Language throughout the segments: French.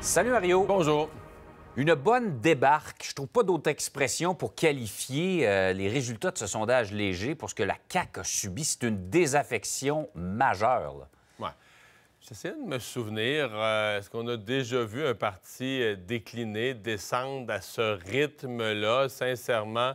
Salut Mario. Bonjour. Une bonne débarque. Je trouve pas d'autre expression pour qualifier euh, les résultats de ce sondage léger pour ce que la CAQ a subi. C'est une désaffection majeure. Oui. J'essaie de me souvenir, euh, est-ce qu'on a déjà vu un parti euh, décliner, descendre à ce rythme-là? Sincèrement,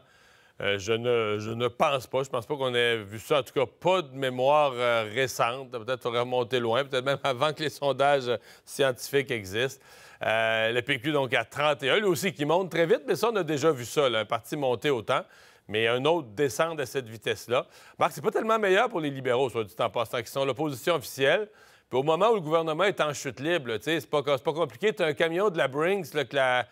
euh, je, ne, pense pas. Je pense pas qu'on ait vu ça. En tout cas, pas de mémoire euh, récente. Peut-être remonter loin, peut-être même avant que les sondages euh, scientifiques existent. le PQ, donc, à 31, lui aussi, qui monte très vite, mais ça, on a déjà vu ça, un parti monter autant, mais un autre descend à cette vitesse-là. Marc, c'est pas tellement meilleur pour les libéraux, soit du temps passant, qui sont l'opposition officielle au moment où le gouvernement est en chute libre, c'est pas, pas compliqué, t'as un camion de la Brinks que la,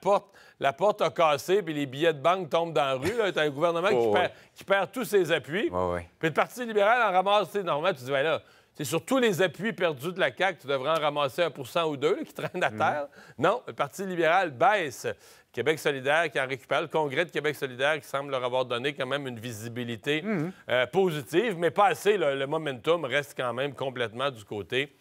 porte, la porte a cassé, puis les billets de banque tombent dans la rue. T'as un gouvernement oh, qui, perd, tous ses appuis. Puis le Parti libéral en ramasse, normalement, tu dis, ben là, c'est sur tous les appuis perdus de la CAQ, tu devrais en ramasser cent ou deux qui traînent à mm. terre. Non, le Parti libéral baisse. Québec solidaire qui en récupère, le Congrès de Québec solidaire qui semble leur avoir donné quand même une visibilité mhm. euh, positive, mais pas assez. le, momentum reste quand même complètement du côté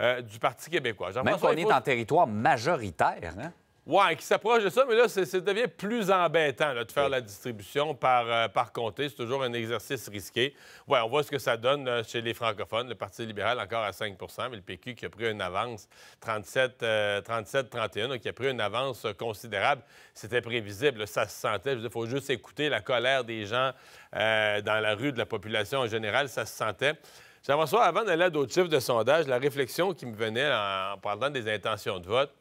euh, du Parti québécois. Même qu'on est en territoire majoritaire. Hein? Oui, qui s'approche de ça, mais là, ça devient plus embêtant de faire la distribution par, euh, par comté. C'est toujours un exercice risqué. Oui, on voit ce que ça donne euh, chez les francophones. Le Parti libéral encore à 5 mais le PQ qui a pris une avance 37-31, euh, qui a pris une avance considérable. C'était prévisible, ça se sentait. Il faut juste écouter la colère des gens dans la rue, de la population en général, ça se sentait. J'aimerais avant d'aller à d'autres chiffres de sondage, la réflexion qui me venait en parlant des intentions de vote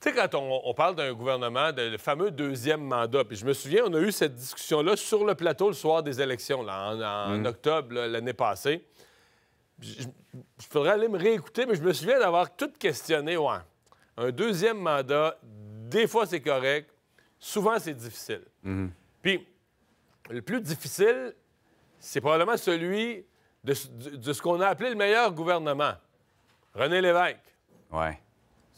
tu sais, quand on, parle d'un gouvernement, de le fameux deuxième mandat, puis je me souviens, on a eu cette discussion-là sur le plateau le soir des élections, là, en, mm. octobre l'année passée. Je, faudrait aller me réécouter, mais je me souviens d'avoir tout questionné. Ouais. Un deuxième mandat, des fois c'est correct, souvent c'est difficile. Mm-hmm. Puis, le plus difficile, c'est probablement celui de, ce qu'on a appelé le meilleur gouvernement, René Lévesque. Ouais.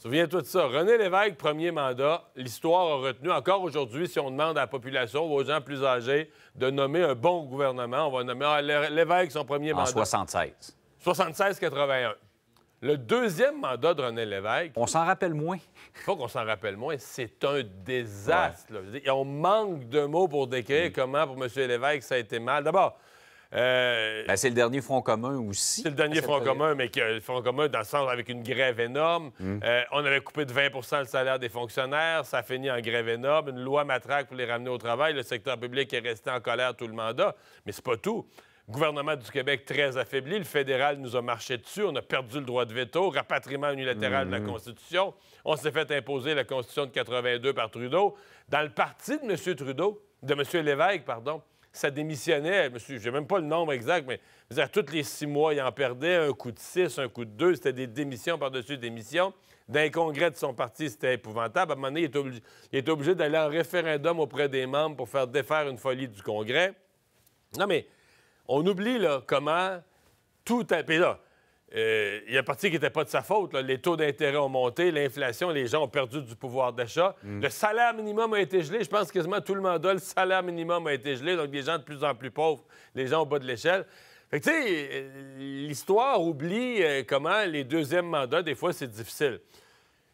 Souviens-toi de ça. René Lévesque, premier mandat, l'histoire a retenu. Encore aujourd'hui, si on demande à la population ou aux gens plus âgés de nommer un bon gouvernement, on va nommer ah, Lévesque son premier mandat. En 76. 76-81. Le deuxième mandat de René Lévesque. On s'en rappelle moins. Il faut qu'on s'en rappelle moins. C'est un désastre. on manque de mots pour décrire mm. comment, pour M. Lévesque, ça a été mal. D'abord, euh, ben, c'est le dernier Front commun aussi. C'est le dernier Front commun, mais que, euh, le Front commun dans le sens avec une grève énorme. Mm. Euh, on avait coupé de 20 le salaire des fonctionnaires, ça a fini en grève énorme, une loi matraque pour les ramener au travail, le secteur public est resté en colère tout le mandat, mais c'est pas tout gouvernement du Québec très affaibli. Le fédéral nous a marché dessus. On a perdu le droit de veto, rapatriement unilatéral de la mm. Constitution. On s'est fait imposer la Constitution de 82 par Trudeau. Dans le parti de M. Trudeau, de M. Lévesque, pardon, ça démissionnait. Je n'ai même pas le nombre exact, mais toutes tous les six mois, il en perdait un coup de six, un coup de deux. C'était des démissions par-dessus démissions. D'un congrès de son parti, c'était épouvantable. À un moment donné, il était obligé, d'aller en référendum auprès des membres pour faire défaire une folie du congrès. Non, mais on oublie là, comment tout a... là, euh, il y a une partie qui n'était pas de sa faute. Les taux d'intérêt ont monté, l'inflation, les gens ont perdu du pouvoir d'achat. Mm. Le salaire minimum a été gelé. Je pense quasiment tout le mandat, le salaire minimum a été gelé. Donc, des gens de plus en plus pauvres, les gens au bas de l'échelle. Fait tu sais, euh, l'histoire oublie euh, comment les deuxièmes mandats, des fois, c'est difficile.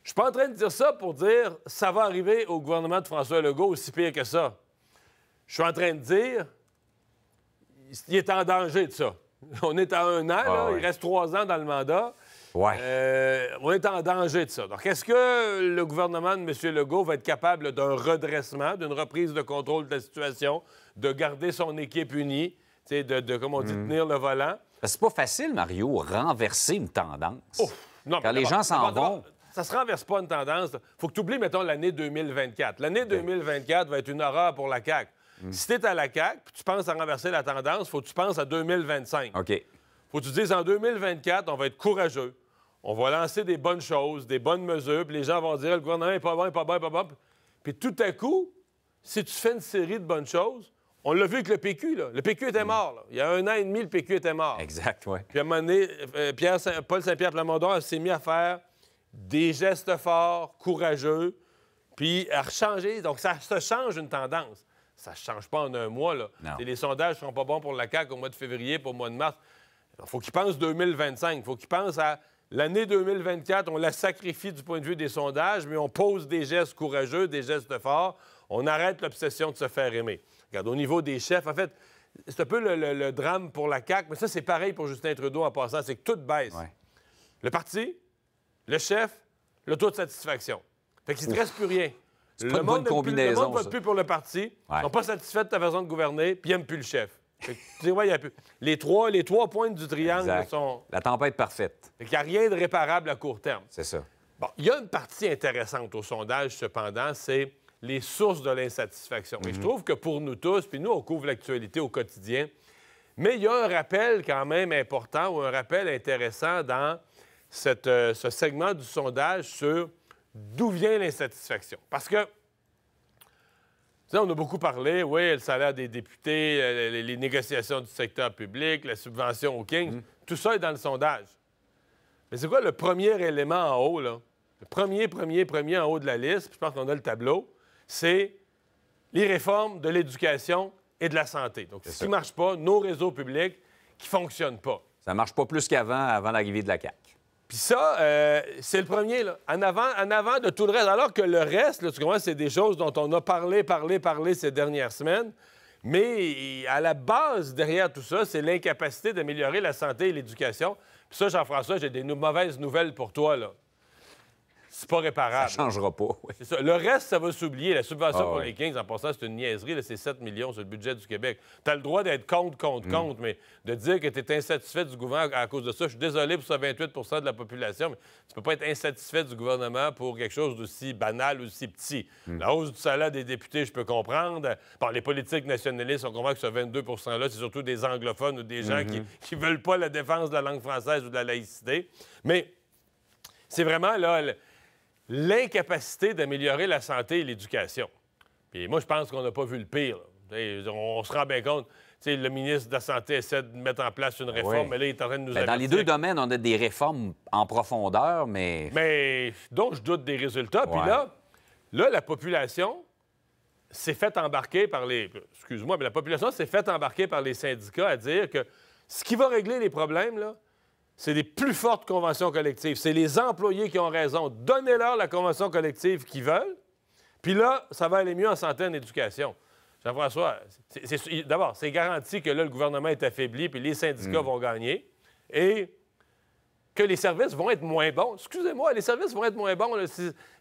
Je suis pas en train de dire ça pour dire ça va arriver au gouvernement de François Legault aussi pire que ça. Je suis en train de dire il est en danger de ça. On est à un an, ah il reste trois ans dans le mandat. Ouais. Euh, on est en danger de ça. Donc, est-ce que le gouvernement de M. Legault va être capable d'un redressement, d'une reprise de contrôle de la situation, de garder son équipe unie, de, de, comme on dit, hmm. tenir le volant? Ben, c'est pas facile, Mario, renverser une tendance. non, Quand les gens s'en vont ça se renverse pas une tendance. Faut que tu oublies, mettons, l'année 2024. L'année 2024 va être une horreur pour la CAQ. Si mm. Si t'es à la CAQ, puis tu penses à renverser la tendance, faut que tu penses à 2025. OK. Faut que tu dises en 2024, on va être courageux. On va lancer des bonnes choses, des bonnes mesures, puis les gens vont dire le gouvernement est pas bon, pas bon, pas bon. Puis tout à coup, si tu fais une série de bonnes choses, on l'a vu avec le PQ, là. Le PQ était mm. mort, là. Il y a un an et demi, le PQ était mort. Exact, oui. Puis à un moment donné, euh, Pierre Paul Saint-Pierre Plamondon s'est mis à faire des gestes forts, courageux, puis à changer. Donc, ça se change une tendance ça ne change pas en un mois. Là. les sondages ne seront pas bons pour la CAQ au mois de février, pour le mois de mars. Il faut qu'ils pensent 2025. Il faut qu'ils pensent à l'année 2024. On la sacrifie du point de vue des sondages, mais on pose des gestes courageux, des gestes forts. On arrête l'obsession de se faire aimer. Regarde, au niveau des chefs, en fait, c'est un peu le, drame pour la CAQ, mais ça, c'est pareil pour Justin Trudeau en passant. C'est que tout baisse. Le parti, le chef, le taux de satisfaction. Fait qu'il ne reste plus rien le pas une bonne combinaison. Plus, le monde plus pour le parti, ils sont pas satisfaits de ta façon de gouverner, puis ils n'aiment plus le chef. tu y a plus... les, trois, les trois pointes du triangle sont. La tempête parfaite. Il n'y a rien de réparable à court terme. C'est ça. Bon, il y a une partie intéressante au sondage, cependant, c'est les sources de l'insatisfaction. je mhm. trouve que pour nous tous, puis nous, on couvre l'actualité au quotidien, mais il y a un rappel quand même important ou un rappel intéressant dans euh, ce segment du sondage sur d'où vient l'insatisfaction. Parce que, on a beaucoup parlé, oui, le salaire des députés, euh, les, négociations du secteur public, la subvention au King's, mm-hmm. tout ça est dans le sondage. Mais c'est quoi le premier élément en haut, là? Le premier, premier, premier en haut de la liste, je pense qu'on a le tableau, c'est les réformes de l'éducation et de la santé. Donc, ce qui ne marche pas, nos réseaux publics qui ne fonctionnent pas. Ça ne marche pas plus qu'avant, avant, avant l'arrivée de la CAQ. Puis ça, euh, c'est le premier, là, en avant, en avant de tout le reste. Alors que le reste, tu comprends, c'est des choses dont on a parlé, parlé, parlé ces dernières semaines. Mais à la base, derrière tout ça, c'est l'incapacité d'améliorer la santé et l'éducation. Puis ça, Jean-François, j'ai des mauvaises nouvelles pour toi, là c'est pas réparable. Ça changera pas. Le reste, ça va s'oublier. La subvention ah pour les 15, en passant, c'est une niaiserie. C'est 7 millions sur le budget du Québec. Tu as le droit d'être contre, contre, mm. contre, mais de dire que tu es insatisfait du gouvernement à cause de ça, je suis désolé pour ça, 28 de la population, mais tu peux pas être insatisfait du gouvernement pour quelque chose d'aussi banal, ou aussi petit. Mm. La hausse du salaire des députés, je peux comprendre. Par les politiques nationalistes, on comprend que ce 22 %-là, c'est surtout des anglophones ou des gens mm-hmm. qui veulent pas la défense de la langue française ou de la laïcité. Mais c'est vraiment là l'incapacité d'améliorer la santé et l'éducation. Puis moi, je pense qu'on n'a pas vu le pire. On, se rend bien compte. sais, le ministre de la Santé essaie de mettre en place une ah réforme, mais là, il est en train de nous ben, Dans les deux domaines, on a des réformes en profondeur, mais. Mais donc, je doute des résultats. Puis là, là, la population s'est faite embarquer par les. Excuse-moi, mais la population s'est faite embarquer par les syndicats à dire que ce qui va régler les problèmes, là, c'est les plus fortes conventions collectives. C'est les employés qui ont raison. Donnez-leur la convention collective qu'ils veulent, puis là, ça va aller mieux en santé en éducation. Jean-François, d'abord, c'est garanti que là, le gouvernement est affaibli, puis les syndicats hmm. vont gagner. Et que les services vont être moins bons. Excusez-moi, les services vont être moins bons.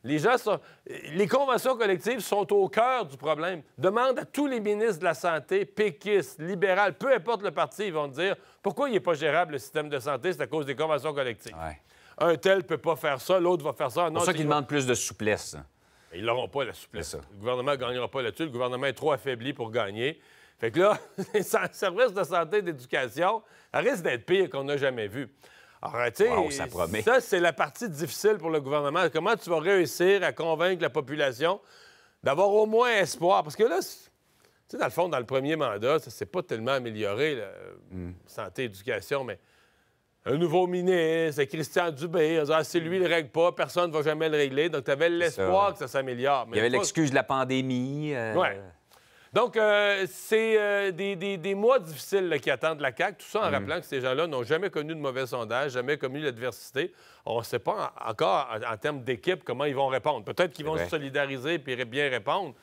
les gens Les conventions collectives sont au cœur du problème. Demande à tous les ministres de la Santé, péquistes, libérales, peu importe le parti, ils vont dire pourquoi il n'est pas gérable le système de santé, c'est à cause des conventions collectives. Un tel peut pas faire ça, l'autre va faire ça. C'est pour ça qu'ils demandent plus de souplesse. Hein. Ils n'auront pas la souplesse. Le gouvernement ne gagnera pas là-dessus. Le gouvernement est trop affaibli pour gagner. Fait que là, les services de santé et d'éducation risque d'être pire qu'on n'a jamais vu. Alors, ça Ça, c'est la partie difficile pour le gouvernement. Comment tu vas réussir à convaincre la population d'avoir au moins espoir? Parce que là, tu sais, dans le fond, dans le premier mandat, ça s'est pas tellement amélioré, la hmm. santé, éducation, mais un nouveau ministre, Christian Dubé, c'est ah, lui ne le règle pas, personne ne va jamais le régler. Donc, tu avais l'espoir que ça s'améliore. Il y avait l'excuse de la pandémie. Euh, oui. Donc, euh, c'est euh, des, mois difficiles qui attendent la CAQ, tout ça en mm. rappelant que ces gens-là n'ont jamais connu de mauvais sondage, jamais connu l'adversité. On ne sait pas encore, en, termes d'équipe, comment ils vont répondre. Peut-être qu'ils vont se solidariser et bien répondre,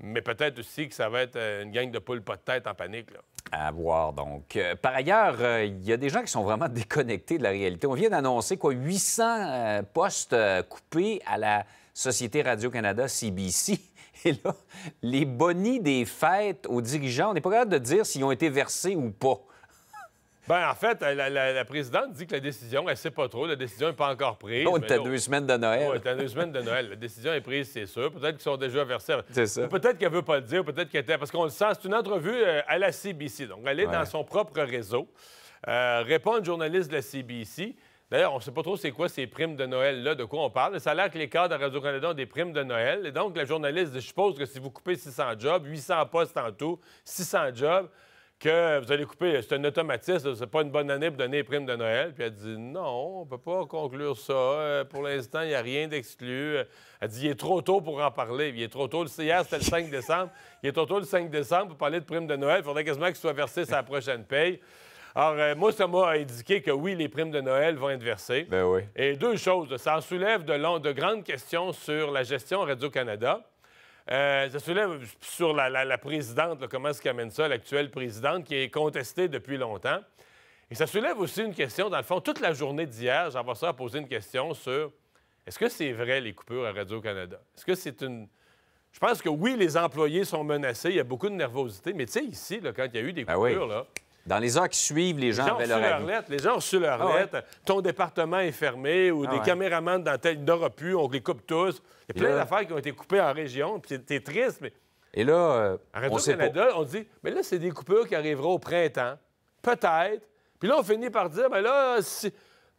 mais peut-être aussi que ça va être euh, une gang de poules pas de tête en panique. Là. À voir, donc. par ailleurs, il y a des gens qui sont vraiment déconnectés de la réalité. On vient d'annoncer quoi, 800 postes coupés à la Société Radio-Canada CBC. Et là, les bonnies des fêtes aux dirigeants, on n'est pas capable de dire s'ils ont été versés ou pas. Bien, en fait, la, présidente dit que la décision, elle ne sait pas trop, la décision n'est pas encore prise. On oh, est deux semaines de Noël. On est deux semaines de Noël. La décision est prise, c'est sûr. Peut-être qu'ils sont déjà versés. C'est ça. Peut-être qu'elle ne veut pas le dire, peut-être qu'elle était. Parce qu'on le sent, c'est une entrevue euh, à la CBC. Donc, elle est dans son propre réseau. Euh, répond une journaliste de la CBC. D'ailleurs, on ne sait pas trop c'est quoi ces primes de Noël-là, de quoi on parle. Ça a l'air que les cadres de Radio-Canada ont des primes de Noël. Et donc, la journaliste dit, je suppose que si vous coupez 600 jobs, 800 postes en tout, 600 jobs, que vous allez couper, euh, c'est un automatisme, c'est pas une bonne année pour donner les primes de Noël. Puis elle dit, non, on peut pas conclure ça. Euh, pour l'instant, il n'y a rien d'exclu. Euh, elle dit, il est trop tôt pour en parler. Il est trop tôt. Hier, c'était le 5 décembre. Il est trop tôt le 5 décembre pour parler de primes de Noël. Il faudrait quasiment qu'il soit versé sa prochaine paye. Alors, euh, moi, ça indiqué que oui, les primes de Noël vont être versées. Ben oui. Et deux choses. Ça soulève de, de grandes questions sur la gestion Radio-Canada. Euh, ça soulève sur la, présidente, comment est-ce qu'elle amène ça, l'actuelle présidente, qui est contestée depuis longtemps. Et ça soulève aussi une question, dans le fond, toute la journée d'hier, j'avais ça à poser une question sur est-ce que c'est vrai les coupures à Radio-Canada? Est-ce que c'est une. Je pense que oui, les employés sont menacés, il y a beaucoup de nervosité, mais tu sais, ici, quand il y a eu des ben coupures, là. Dans les heures qui suivent, les gens, les gens avaient leur, lettre. Les gens ont reçu leur ah lettre. Ton département est fermé ou ah des caméramans dans tel n'aura plus, on les coupe tous. Il y a plein d'affaires qui ont été coupées en région. Puis c'est triste, mais. Et là, euh, on sait Canada, pas. on dit, mais là, c'est des coupures qui arriveront au printemps. Peut-être. Puis là, on finit par dire, mais ben là,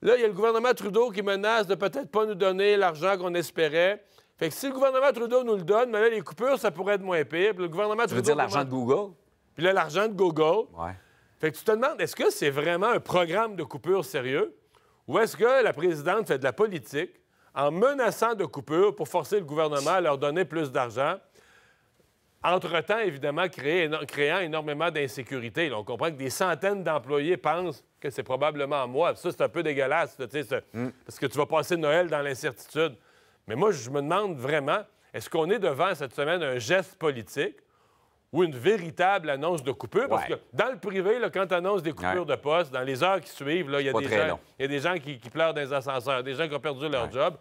là, il y a le gouvernement Trudeau qui menace de peut-être pas nous donner l'argent qu'on espérait. Fait que si le gouvernement Trudeau nous le donne, mais là, les coupures, ça pourrait être moins pire. Puis le gouvernement tu veux dire l'argent de Google? Puis là, l'argent de Google. Ouais. Fait que tu te demandes, est-ce que c'est vraiment un programme de coupure sérieux ou est-ce que la présidente fait de la politique en menaçant de coupure pour forcer le gouvernement à leur donner plus d'argent? Entre-temps, évidemment, créant énormément d'insécurité. On comprend que des centaines d'employés pensent que c'est probablement moi. Ça, c'est un peu dégueulasse, mm. parce que tu vas passer Noël dans l'incertitude. Mais moi, je me demande vraiment, est-ce qu'on est devant cette semaine un geste politique ou une véritable annonce de coupure. Parce que dans le privé, quand tu annonces des coupures de poste, dans les heures qui suivent, il y, a des gens qui, qui, pleurent dans les ascenseurs, des gens qui ont perdu leur job.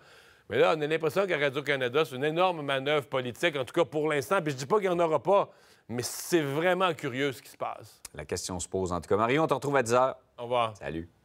Mais là, on a l'impression qu'à Radio-Canada, c'est une énorme manœuvre politique, en tout cas pour l'instant. Puis je dis pas qu'il n'y en aura pas, mais c'est vraiment curieux ce qui se passe. La question se pose. En tout cas, Mario, on te retrouve à 10 h. Au revoir. Salut.